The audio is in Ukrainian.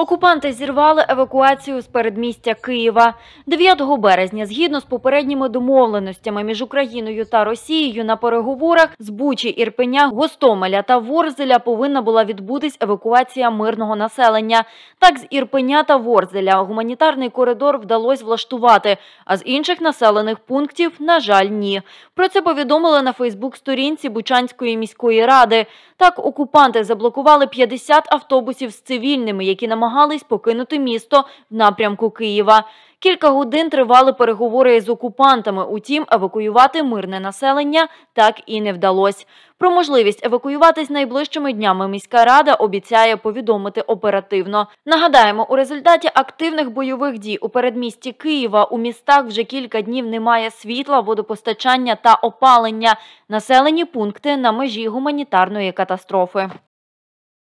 Окупанти зірвали евакуацію з передмістя Києва 9 березня. Згідно з попередніми домовленостями між Україною та Росією на переговорах з Бучі, Ірпеня, Гостомеля та Ворзеля повинна була відбутись евакуація мирного населення. Так з Ірпеня та Ворзеля гуманітарний коридор вдалося влаштувати, а з інших населених пунктів, на жаль, ні. Про це повідомили на Фейсбук-сторінці Бучанської міської ради. Так окупанти заблокували 50 автобусів з цивільними, які намагалися намагались покинути місто в напрямку Києва. Кілька годин тривали переговори з окупантами. Утім, евакуювати мирне населення так і не вдалося. Про можливість евакуюватись найближчими днями міська рада обіцяє повідомити оперативно. Нагадаємо, у результаті активних бойових дій у передмісті Києва у містах вже кілька днів немає світла, водопостачання та опалення. Населені пункти на межі гуманітарної катастрофи.